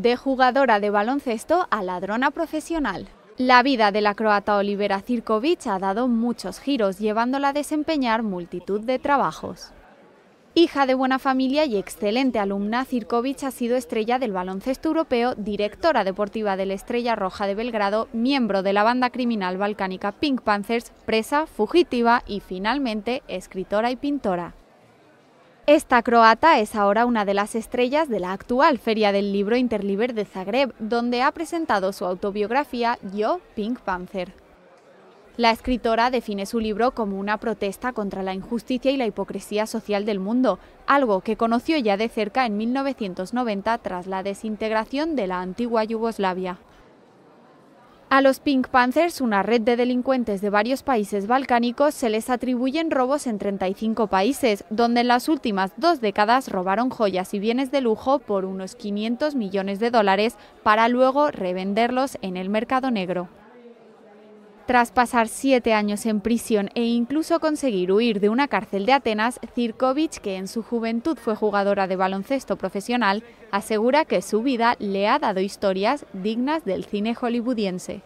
De jugadora de baloncesto a ladrona profesional. La vida de la croata Olivera Cirkovic ha dado muchos giros, llevándola a desempeñar multitud de trabajos. Hija de buena familia y excelente alumna, Cirkovic ha sido estrella del baloncesto europeo, directora deportiva de la Estrella Roja de Belgrado, miembro de la banda criminal balcánica Pink Panthers, presa, fugitiva y finalmente escritora y pintora. Esta croata es ahora una de las estrellas de la actual Feria del Libro Interliber de Zagreb, donde ha presentado su autobiografía Yo, Pink Panther. La escritora define su libro como una protesta contra la injusticia y la hipocresía social del mundo, algo que conoció ya de cerca en 1990 tras la desintegración de la antigua Yugoslavia. A los Pink Panthers, una red de delincuentes de varios países balcánicos, se les atribuyen robos en 35 países, donde en las últimas dos décadas robaron joyas y bienes de lujo por unos 500 millones de dólares para luego revenderlos en el mercado negro. Tras pasar siete años en prisión e incluso conseguir huir de una cárcel de Atenas, Zirkovic, que en su juventud fue jugadora de baloncesto profesional, asegura que su vida le ha dado historias dignas del cine hollywoodiense.